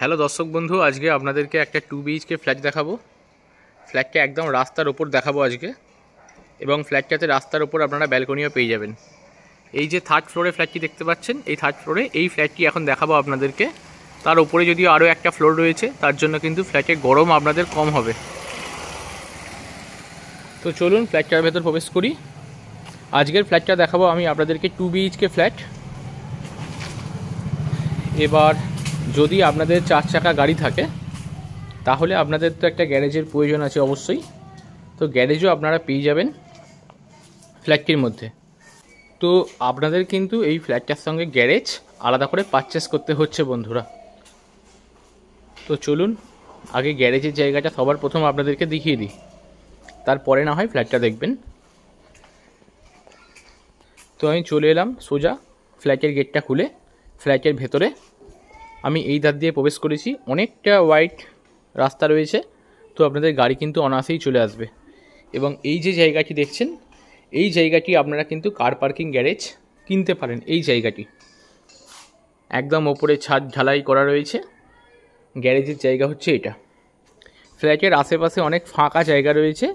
hello দর্শক বন্ধু আজকে আপনাদেরকে একটা টু বিএইচকে ফ্ল্যাট দেখাবো ফ্ল্যাটটা একদম রাস্তার ওপর দেখাবো আজকে এবং ফ্ল্যাটটাতে রাস্তার ওপর আপনারা ব্যালকনিও পেয়ে যাবেন এই যে থার্ড ফ্লোরে ফ্ল্যাটটি দেখতে পাচ্ছেন এই থার্ড ফ্লোরে এই ফ্ল্যাটটি এখন দেখাবো আপনাদেরকে তার ওপরে যদিও আরও একটা ফ্লোর রয়েছে তার জন্য কিন্তু ফ্ল্যাটের গরম আপনাদের কম হবে তো চলুন ফ্ল্যাটটার ভেতর প্রবেশ করি আজকের ফ্ল্যাটটা দেখাবো আমি আপনাদেরকে টু বিএইচকে ফ্ল্যাট এবার যদি আপনাদের চার চাকা গাড়ি থাকে তাহলে আপনাদের তো একটা গ্যারেজের প্রয়োজন আছে অবশ্যই তো গ্যারেজও আপনারা পেয়ে যাবেন ফ্ল্যাটটির মধ্যে তো আপনাদের কিন্তু এই ফ্ল্যাটটার সঙ্গে গ্যারেজ আলাদা করে পারচেস করতে হচ্ছে বন্ধুরা তো চলুন আগে গ্যারেজের জায়গাটা সবার প্রথম আপনাদেরকে দেখিয়ে দিই তারপরে না হয় ফ্ল্যাটটা দেখবেন তো আমি চলে এলাম সোজা ফ্ল্যাটের গেটটা খুলে ফ্ল্যাটের ভেতরে আমি এই ধার দিয়ে প্রবেশ করেছি অনেকটা ওয়াইড রাস্তা রয়েছে তো আপনাদের গাড়ি কিন্তু অনায়াসেই চলে আসবে এবং এই যে জায়গাটি দেখছেন এই জায়গাটি আপনারা কিন্তু কার পার্কিং গ্যারেজ কিনতে পারেন এই জায়গাটি একদম ওপরে ছাদ ঢালাই করা রয়েছে গ্যারেজের জায়গা হচ্ছে এটা ফ্ল্যাটের আশেপাশে অনেক ফাঁকা জায়গা রয়েছে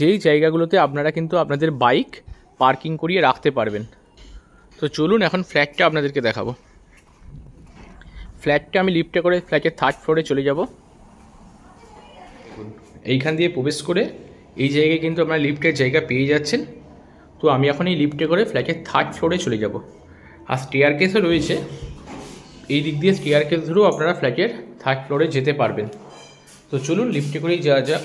যেই জায়গাগুলোতে আপনারা কিন্তু আপনাদের বাইক পার্কিং করিয়ে রাখতে পারবেন তো চলুন এখন ফ্ল্যাটটা আপনাদেরকে দেখাবো ফ্ল্যাটটা আমি লিফটে করে ফ্ল্যাটের থার্ড ফ্লোরে চলে যাব এইখান দিয়ে প্রবেশ করে এই জায়গায় কিন্তু আপনার লিফটের জায়গা পেয়ে যাচ্ছেন তো আমি এখন এই লিফটে করে ফ্ল্যাটের থার্ড ফ্লোরে চলে যাব আর স্টেয়ার কেসও রয়েছে এই দিক দিয়ে স্টেয়ার কেস ধরেও আপনারা ফ্ল্যাটের থার্ড ফ্লোরে যেতে পারবেন তো চলুন লিফটে করেই যাওয়া যাক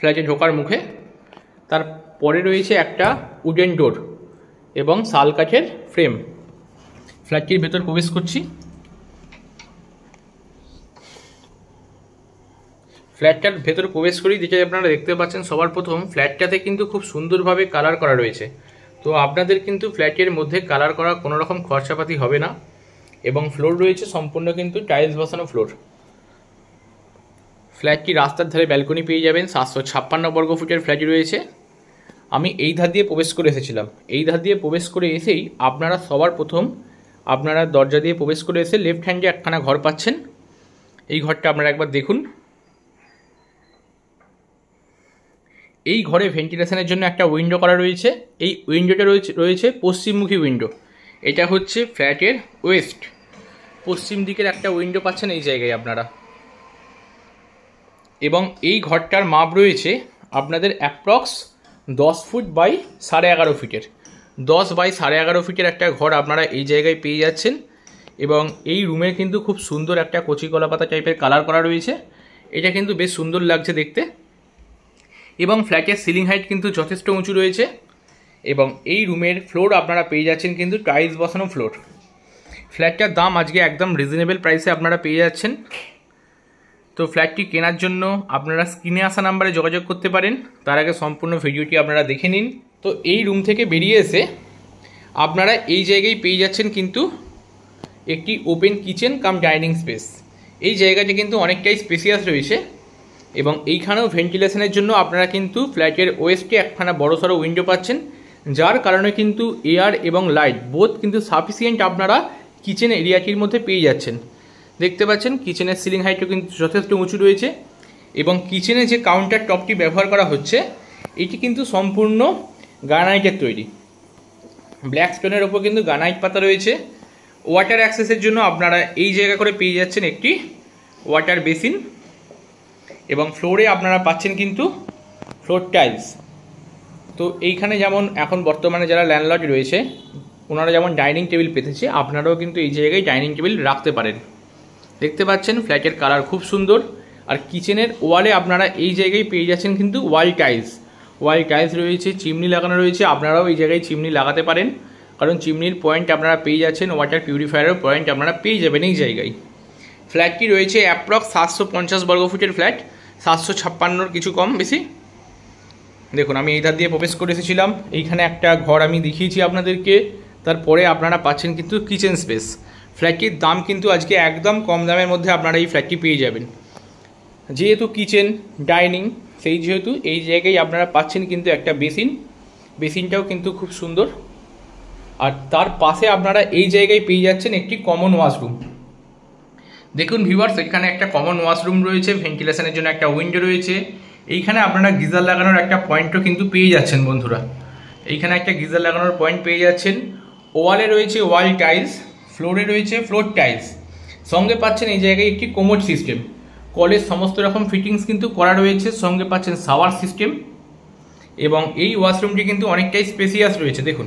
ফ্ল্যাটে ঢোকার মুখে তার পরে রয়েছে একটা উডেন ডোর এবং শাল কাঠের ফ্রেম ফ্ল্যাটটির ভেতর প্রবেশ করছি ফ্ল্যাটটার ভেতর প্রবেশ করি যেটা আপনারা দেখতে পাচ্ছেন সবার প্রথম ফ্ল্যাটটাতে কিন্তু খুব সুন্দরভাবে কালার করা রয়েছে তো আপনাদের কিন্তু ফ্ল্যাটের মধ্যে কালার করা কোনো রকম খরচাপাতি হবে না এবং ফ্লোর রয়েছে সম্পূর্ণ কিন্তু টাইলস বসানো ফ্লোর ফ্ল্যাটটি রাস্তার ধারে ব্যালকনি পেয়ে যাবেন সাতশো ছাপ্পান্ন বর্গ ফুটের ফ্ল্যাট রয়েছে আমি এই ধার দিয়ে প্রবেশ করে এসেছিলাম এই ধার দিয়ে প্রবেশ করে এসেই আপনারা সবার প্রথম আপনারা দরজা দিয়ে প্রবেশ করে এসে লেফট হ্যান্ডে একখানা ঘর পাচ্ছেন এই ঘরটা আপনারা একবার দেখুন এই ঘরে ভেন্টিলেশনের জন্য একটা উইন্ডো করা রয়েছে এই উইন্ডোটা রয়েছে রয়েছে পশ্চিমমুখী উইন্ডো এটা হচ্ছে ফ্ল্যাটের ওয়েস্ট পশ্চিম দিকের একটা উইন্ডো পাচ্ছেন এই জায়গায় আপনারা এবং এই ঘরটার মাপ রয়েছে আপনাদের অ্যাপ্রক্স দশ ফুট বাই সাড়ে এগারো ফিটের দশ বাই সাড়ে এগারো ফিটের একটা ঘর আপনারা এই জায়গায় পেয়ে যাচ্ছেন এবং এই রুমের কিন্তু খুব সুন্দর একটা কচি কলা পাতা টাইপের কালার করা রয়েছে এটা কিন্তু বেশ সুন্দর লাগছে দেখতে এবং ফ্ল্যাটের সিলিং হাইট কিন্তু যথেষ্ট উঁচু রয়েছে এবং এই রুমের ফ্লোর আপনারা পেয়ে যাচ্ছেন কিন্তু টাইলস বসানো ফ্লোর ফ্ল্যাটটার দাম আজকে একদম রিজনেবল প্রাইসে আপনারা পেয়ে যাচ্ছেন তো ফ্ল্যাটটি কেনার জন্য আপনারা স্ক্রিনে আসা নাম্বারে যোগাযোগ করতে পারেন তার আগে সম্পূর্ণ ভিডিওটি আপনারা দেখে নিন তো এই রুম থেকে বেরিয়ে এসে আপনারা এই জায়গায় পেয়ে যাচ্ছেন কিন্তু একটি open kitchen cum dining space এই জায়গাটি কিন্তু অনেকটাই স্পেসিয়াস রয়েছে এবং এইখানেও ভেন্টিলেশনের জন্য আপনারা কিন্তু ফ্ল্যাটের ওয়েস্টে একখানা বড়সড় উইন্ডো পাচ্ছেন যার কারণে কিন্তু এয়ার এবং লাইট বোধ কিন্তু সাফিসিয়েন্ট আপনারা কিচেন এরিয়াটির মধ্যে পেয়ে যাচ্ছেন দেখতে পাচ্ছেন কিচেনের সিলিং হাইটও কিন্তু যথেষ্ট উঁচু রয়েছে এবং কিচেনে যে কাউন্টার টপটি ব্যবহার করা হচ্ছে এটি কিন্তু সম্পূর্ণ গানাইটের তৈরি ব্ল্যাক স্টোনের ওপর কিন্তু গানাইট পাতা রয়েছে ওয়াটার অ্যাক্সেসের জন্য আপনারা এই জায়গা করে পেয়ে যাচ্ছেন একটি ওয়াটার বেসিন এবং ফ্লোরে আপনারা পাচ্ছেন কিন্তু ফ্লোর টাইলস তো এইখানে যেমন এখন বর্তমানে যারা ল্যান্ডলর্ড রয়েছে ওনারা যেমন ডাইনিং টেবিল পেতেছে আপনারাও কিন্তু এই জায়গায় ডাইনিং টেবিল রাখতে পারেন দেখতে পাচ্ছেন ফ্ল্যাটের কালার খুব সুন্দর আর কিচেনের ওয়ালে আপনারা এই জায়গায় পেয়ে যাচ্ছেন কিন্তু ওয়াল টাইলস ওয়াল টাইলস রয়েছে চিমনি লাগানো রয়েছে আপনারাও এই জায়গায় চিমনি লাগাতে পারেন কারণ চিমনির পয়েন্ট আপনারা পেয়ে যাচ্ছেন ওয়াটার পিউরিফায়ারের পয়েন্ট আপনারা পেয়ে যাবেন এই জায়গায় ফ্ল্যাটটি রয়েছে অ্যাপ্রক্স সাতশো পঞ্চাশ বর্গফুটের ফ্ল্যাট সাতশো ছাপ্পান্নর কিছু কম বেশি দেখুন আমি এইটা দিয়ে প্রবেশ করে এসেছিলাম এইখানে একটা ঘর আমি দেখিয়েছি আপনাদেরকে তারপরে আপনারা পাচ্ছেন কিন্তু কিচেন স্পেস ফ্ল্যাটটির দাম কিন্তু আজকে একদম কম দামের মধ্যে আপনারা এই ফ্ল্যাটটি পেয়ে যাবেন যেহেতু কিচেন ডাইনিং সেই যেহেতু এই জায়গায় আপনারা পাচ্ছেন কিন্তু একটা বেসিন বেসিনটাও কিন্তু খুব সুন্দর আর তার পাশে আপনারা এই জায়গায় পেয়ে যাচ্ছেন একটি কমন ওয়াশরুম দেখুন ভিভার্স এখানে একটা কমন ওয়াশরুম রয়েছে ভেন্টিলেশনের জন্য একটা উইন্ডো রয়েছে এইখানে আপনারা গিজার লাগানোর একটা পয়েন্টও কিন্তু পেয়ে যাচ্ছেন বন্ধুরা এইখানে একটা গিজার লাগানোর পয়েন্ট পেয়ে যাচ্ছেন ওয়ালে রয়েছে ওয়াল টাইলস ফ্লোরে রয়েছে ফ্লোর টাইলস সঙ্গে পাচ্ছেন এই জায়গায় একটি কোমোড সিস্টেম কলের সমস্ত রকম ফিটিংস কিন্তু করা রয়েছে সঙ্গে পাচ্ছেন সাওয়ার সিস্টেম এবং এই ওয়াশরুমটি কিন্তু অনেকটাই স্পেসিয়াস রয়েছে দেখুন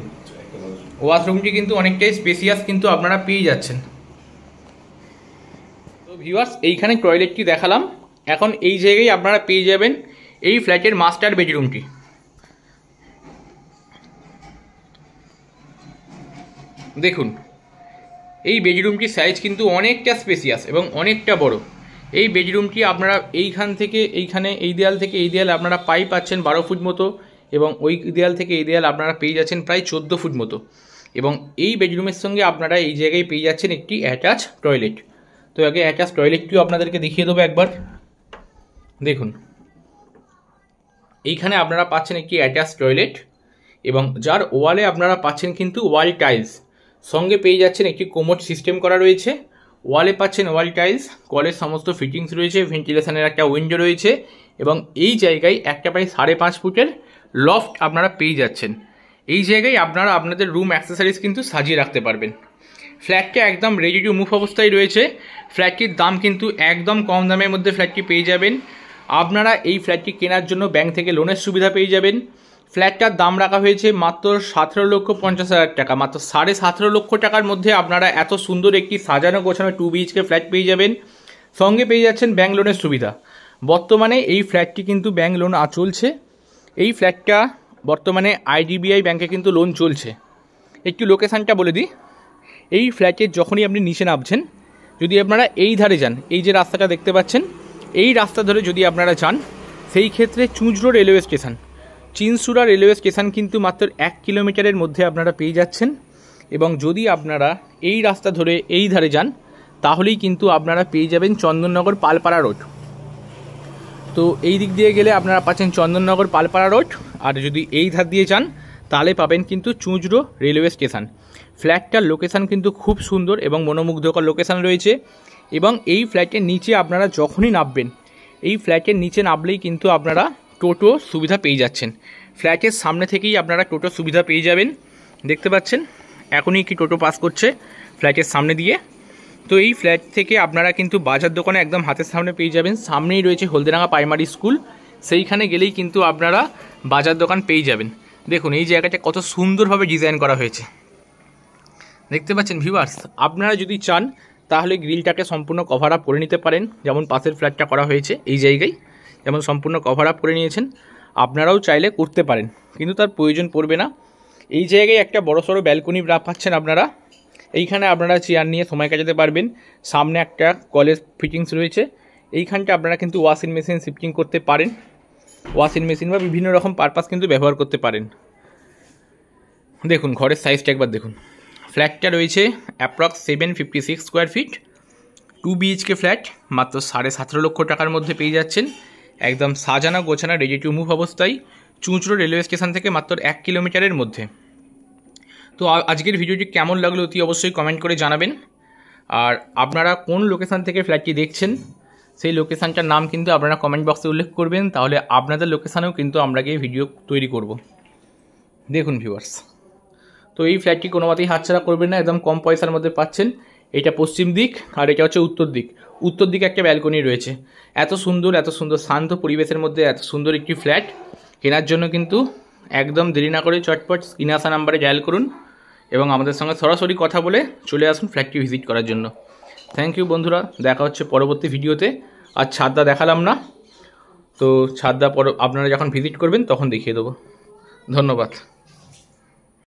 ওয়াশরুমটি কিন্তু অনেকটাই স্পেসিয়াস কিন্তু আপনারা পেয়ে যাচ্ছেন তো ভিউয়ার্স এইখানে টয়লেটটি দেখালাম এখন এই জায়গায় আপনারা পেয়ে যাবেন এই ফ্ল্যাটের মাস্টার বেডরুমটি দেখুন এই বেডরুমটির সাইজ কিন্তু অনেকটা স্পেসিয়াস এবং অনেকটা বড় এই বেডরুমটি আপনারা এইখান থেকে এইখানে এই দেয়াল থেকে এই দেয়াল আপনারা পাই পাচ্ছেন বারো ফুট মতো এবং ওই দেয়াল থেকে এই দেয়াল আপনারা পেয়ে যাচ্ছেন প্রায় চোদ্দো ফুট মতো এবং এই বেডরুমের সঙ্গে আপনারা এই জায়গায় পেয়ে যাচ্ছেন একটি অ্যাটাচ টয়লেট তো আগে অ্যাটাচ টয়লেটটিও আপনাদেরকে দেখিয়ে দেবো একবার দেখুন এইখানে আপনারা পাচ্ছেন একটি অ্যাটাচ টয়লেট এবং যার ওয়ালে আপনারা পাচ্ছেন কিন্তু ওয়াল টাইলস সঙ্গে পেয়ে যাচ্ছেন একটি কোমোট সিস্টেম করা রয়েছে ওয়ালে পাচ্ছেন ওয়াল টাইলস কলের সমস্ত ফিটিংস রয়েছে ভেন্টিলেশনের একটা উইন্ডো রয়েছে এবং এই জায়গায় একটা প্রায় সাড়ে পাঁচ ফুটের লফট আপনারা পেয়ে যাচ্ছেন এই জায়গায় আপনারা আপনাদের রুম অ্যাক্সেসারিজ কিন্তু সাজিয়ে রাখতে পারবেন ফ্ল্যাটটা একদম রেডি টু মুভ অবস্থায় রয়েছে ফ্ল্যাটটির দাম কিন্তু একদম কম দামের মধ্যে ফ্ল্যাটটি পেয়ে যাবেন আপনারা এই ফ্ল্যাটটি কেনার জন্য ব্যাংক থেকে লোনের সুবিধা পেয়ে যাবেন ফ্ল্যাটটার দাম রাখা হয়েছে মাত্র সতেরো লক্ষ পঞ্চাশ হাজার টাকা মাত্র সাড়ে সতেরো লক্ষ টাকার মধ্যে আপনারা এত সুন্দর একটি সাজানো গোছানো টু বিএইচকে ফ্ল্যাট পেয়ে যাবেন সঙ্গে পেয়ে যাচ্ছেন ব্যাঙ্ক লোনের সুবিধা বর্তমানে এই ফ্ল্যাটটি কিন্তু ব্যাঙ্ক লোন আর চলছে এই ফ্ল্যাটটা বর্তমানে আইডিবিআই ব্যাংকে কিন্তু লোন চলছে একটু লোকেশানটা বলে দিই এই ফ্ল্যাটের যখনই আপনি নিচে নামছেন যদি আপনারা এই ধারে যান এই যে রাস্তাটা দেখতে পাচ্ছেন এই রাস্তা ধরে যদি আপনারা যান সেই ক্ষেত্রে চুঁচড়ো railway station Chinsurah railway station কিন্তু মাত্র এক কিলোমিটারের মধ্যে আপনারা পেয়ে যাচ্ছেন এবং যদি আপনারা এই রাস্তা ধরে এই ধারে যান তাহলেই কিন্তু আপনারা পেয়ে যাবেন চন্দননগর পালপাড়া রোড তো এই দিক দিয়ে গেলে আপনারা পাচ্ছেন চন্দননগর পালপাড়া রোড আর যদি এই ধার দিয়ে যান তাহলে পাবেন কিন্তু চুঁচড়ো রেলওয়ে স্টেশন ফ্ল্যাটটার লোকেশান কিন্তু খুব সুন্দর এবং মনোমুগ্ধকর লোকেশান রয়েছে এবং এই ফ্ল্যাটের নিচে আপনারা যখনই নামবেন এই ফ্ল্যাটের নিচে নামলেই কিন্তু আপনারা টোটো সুবিধা পেয়ে যাচ্ছেন ফ্ল্যাটের সামনে থেকেই আপনারা টোটো সুবিধা পেয়ে যাবেন দেখতে পাচ্ছেন এখনই কি টোটো পাস করছে ফ্ল্যাটের সামনে দিয়ে তো এই ফ্ল্যাট থেকে আপনারা কিন্তু বাজার দোকানে একদম হাতের সামনে পেয়ে যাবেন সামনেই রয়েছে হলদিরাঙ্গা প্রাইমারি স্কুল সেইখানে গেলেই কিন্তু আপনারা বাজার দোকান পেয়ে যাবেন দেখুন এই জায়গাটা কত সুন্দরভাবে ডিজাইন করা হয়েছে দেখতে পাচ্ছেন ভিউয়ার্স আপনারা যদি চান তাহলে গ্রিলটাকে সম্পূর্ণ কভার আপ করে নিতে পারেন যেমন পাশের ফ্ল্যাটটা করা হয়েছে এই জায়গায় যেমন সম্পূর্ণ কভার আপ করে নিয়েছেন আপনারাও চাইলে করতে পারেন কিন্তু তার প্রয়োজন পড়বে না এই জায়গায় একটা বড় সড়ো ব্যালকনি পাচ্ছেন আপনারা এইখানে আপনারা চেয়ার নিয়ে সময় কাটাতে পারবেন সামনে একটা কলেজ ফিটিংস রয়েছে এইখানটা আপনারা কিন্তু ওয়াশিং মেশিন শিফটিং করতে পারেন ওয়াশিং মেশিন বা বিভিন্ন রকম পারপাস কিন্তু ব্যবহার করতে পারেন দেখুন ঘরের সাইজটা একবার দেখুন ফ্ল্যাটটা রয়েছে approx seven fifty six square feet two BHK flat মাত্র সাড়ে সতেরো লক্ষ টাকার মধ্যে পেয়ে যাচ্ছেন একদম সাজানো গোছানো রেডি টু মুভ অবস্থায় চুঁচড়ো রেলওয়ে স্টেশন থেকে মাত্র এক কিলোমিটারের মধ্যে তো আজকের ভিডিওটি কেমন লাগলো অতি অবশ্যই কমেন্ট করে জানাবেন আর আপনারা কোন লোকেশান থেকে ফ্ল্যাটটি দেখছেন সেই লোকেশানটার নাম কিন্তু আপনারা কমেন্ট বক্সে উল্লেখ করবেন তাহলে আপনাদের লোকেশানেও কিন্তু আমরা গিয়ে ভিডিও তৈরি করব দেখুন ভিউয়ার্স তো এই ফ্ল্যাটটি কোনো মতেই হাতছাড়া করবেন না একদম কম পয়সার মধ্যে পাচ্ছেন এটা পশ্চিম দিক আর এটা হচ্ছে উত্তর দিক উত্তর দিকে একটা ব্যালকনি রয়েছে এত সুন্দর এত সুন্দর শান্ত পরিবেশের মধ্যে এত সুন্দর একটি ফ্ল্যাট কেনার জন্য কিন্তু একদম দেরি না করে চটপট স্ক্রিনে আসা নাম্বারে ডায়াল করুন এবং আমাদের সঙ্গে সরাসরি কথা বলে চলে আসুন ফ্ল্যাটটি ভিজিট করার জন্য থ্যাংক ইউ বন্ধুরা দেখা হচ্ছে পরবর্তী ভিডিওতে আর ছাদটা দেখালাম না তো ছাদটা পর আপনারা যখন ভিজিট করবেন তখন দেখিয়ে দেবো ধন্যবাদ